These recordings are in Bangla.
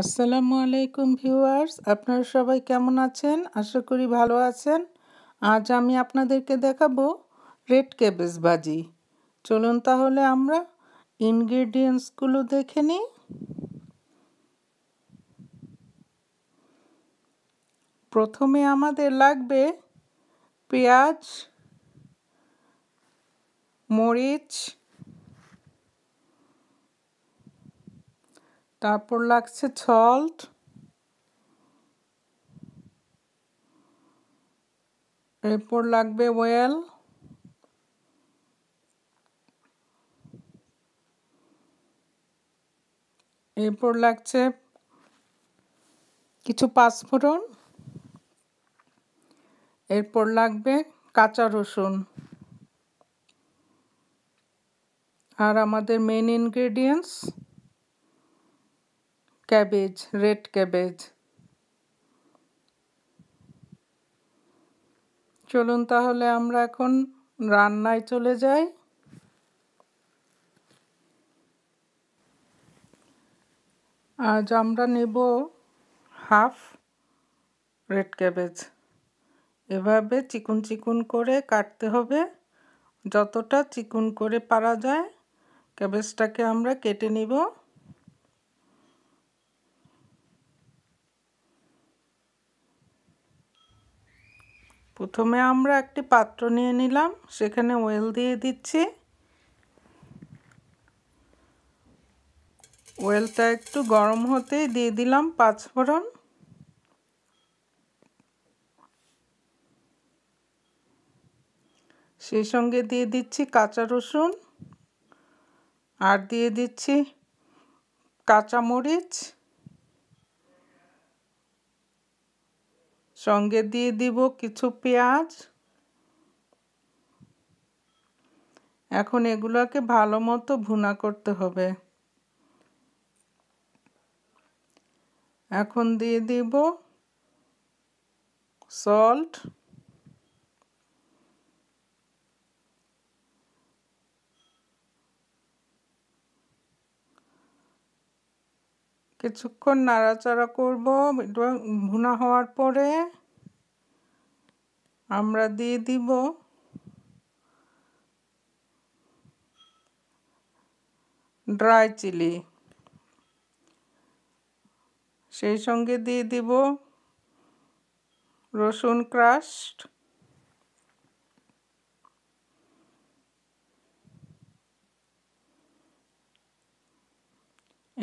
আসসালামু আলাইকুম ভিউয়ার্স আপনারা সবাই কেমন আছেন আশা করি ভালো আছেন আজ আমি আপনাদেরকে দেখাবো রেড ক্যাবেজ ভাজি চলুন তাহলে আমরা ইনগ্রেডিয়েন্টসগুলো দেখে নিই প্রথমে আমাদের লাগবে পেঁয়াজ মরিচ তারপর লাগছে সল্ট এরপর লাগবে ওয়েল এরপর লাগছে কিছু পাঁচফোড়ন এরপর লাগবে কাঁচা রসুন আর আমাদের main ingredients cabbage, red cabbage. চলুন তাহলে আমরা এখন রান্নায় চলে যাই আজ আমরা নেব হাফ রেড ক্যাবেজ এভাবে চিকুন চিকুন করে কাটতে হবে যতটা চিকুন করে পারা যায় ক্যাবেজটাকে আমরা কেটে নিব প্রথমে আমরা একটি পাত্র নিয়ে নিলাম সেখানে ওয়েল দিয়ে দিচ্ছি ওয়েলটা একটু গরম হতে দিয়ে দিলাম পাঁচ ফোড়ন সেই সঙ্গে দিয়ে দিচ্ছি কাঁচা রসুন আর দিয়ে দিচ্ছি কাঁচামরিচ সঙ্গে দিয়ে দিব কিছু পেঁয়াজ এখন এগুলোকে ভালো মতো ভুনা করতে হবে এখন দিয়ে দিব সল্ট কিছুক্ষণ নাড়াচাড়া করব এটা ভুনা হওয়ার পরে আমরা দিয়ে দিব ড্রাই চিলি সেই সঙ্গে দিয়ে দিব রসুন ক্রাস্ট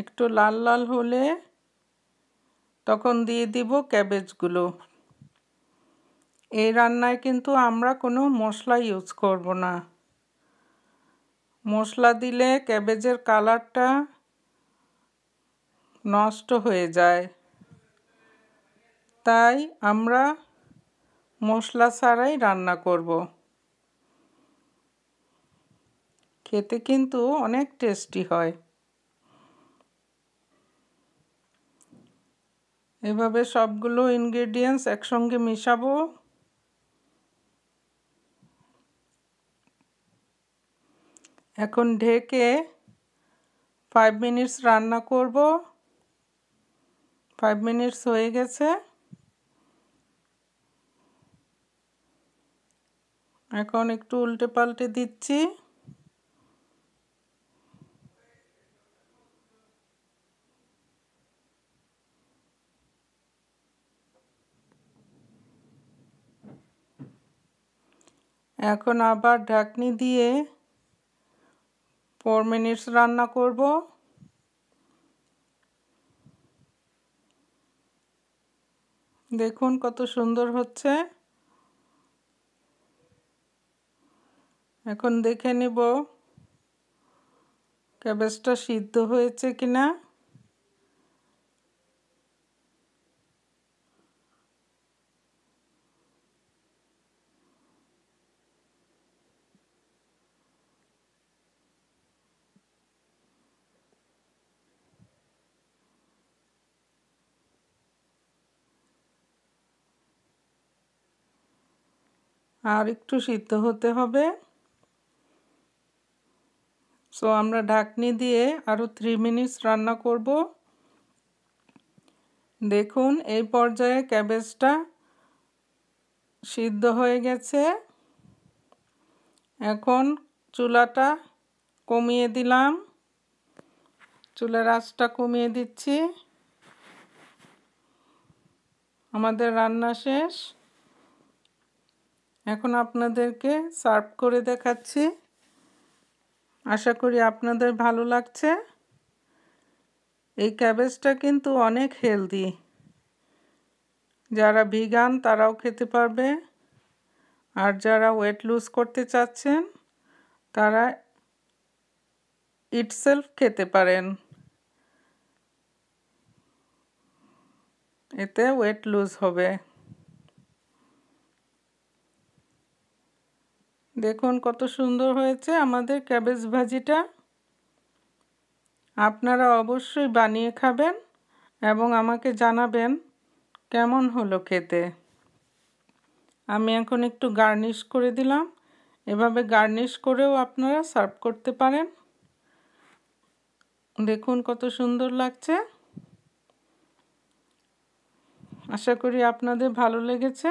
একটু লাল লাল হলে তখন দিয়ে দিব ক্যাবেজগুলো এই রান্নায় কিন্তু আমরা কোনো মশলা ইউজ করব না মশলা দিলে ক্যাবেজের কালারটা নষ্ট হয়ে যায় তাই আমরা মশলা ছাড়াই রান্না করব খেতে কিন্তু অনেক টেস্টি হয় এভাবে সবগুলো ইনগ্রেডিয়েন্টস একসঙ্গে মেশাবো এখন ঢেকে ফাইভ মিনিটস রান্না করব ফাইভ মিনিটস হয়ে গেছে এখন একটু উল্টে পাল্টে দিচ্ছি এখন আবার ঢাকনি দিয়ে ফোর মিনিটস রান্না করব দেখুন কত সুন্দর হচ্ছে এখন দেখে নিব ক্যাবেজটা সিদ্ধ হয়েছে কিনা আর একটু সিদ্ধ হতে হবে সো আমরা ঢাকনি দিয়ে আরও থ্রি মিনিটস রান্না করব দেখুন এই পর্যায়ে ক্যাবেজটা সিদ্ধ হয়ে গেছে এখন চুলাটা কমিয়ে দিলাম চুলের আঁচটা কমিয়ে দিচ্ছি আমাদের রান্না শেষ এখন আপনাদেরকে সার্ভ করে দেখাচ্ছি আশা করি আপনাদের ভালো লাগছে এই ক্যাবেজটা কিন্তু অনেক হেলদি যারা ভিগান তারাও খেতে পারবে আর যারা ওয়েট লুজ করতে চাচ্ছেন তারা ইটসেলফ খেতে পারেন এতে ওয়েট লুজ হবে দেখুন কত সুন্দর হয়েছে আমাদের ক্যাবেজ ভাজিটা আপনারা অবশ্যই বানিয়ে খাবেন এবং আমাকে জানাবেন কেমন হলো খেতে আমি এখন একটু গার্নিশ করে দিলাম এভাবে গার্নিশ করেও আপনারা সার্ভ করতে পারেন দেখুন কত সুন্দর লাগছে আশা করি আপনাদের ভালো লেগেছে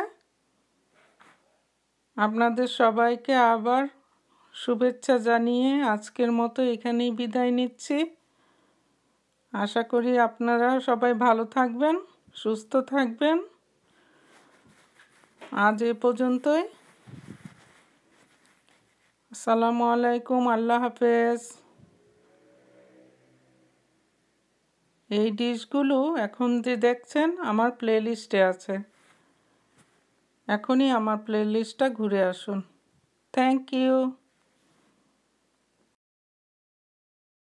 আপনাদের সবাইকে আবার শুভেচ্ছা জানিয়ে আজকের মতো এখানেই বিদায় নিচ্ছি আশা করি আপনারা সবাই ভালো থাকবেন সুস্থ থাকবেন আজ এ পর্যন্তই আসসালামু আলাইকুম আল্লাহ হাফেজ এই ডিশগুলো এখন যে দেখছেন আমার প্লেলিস্টে আছে এখনই আমার প্লেলিস্টটা ঘুরে আসুন থ্যাংক ইউ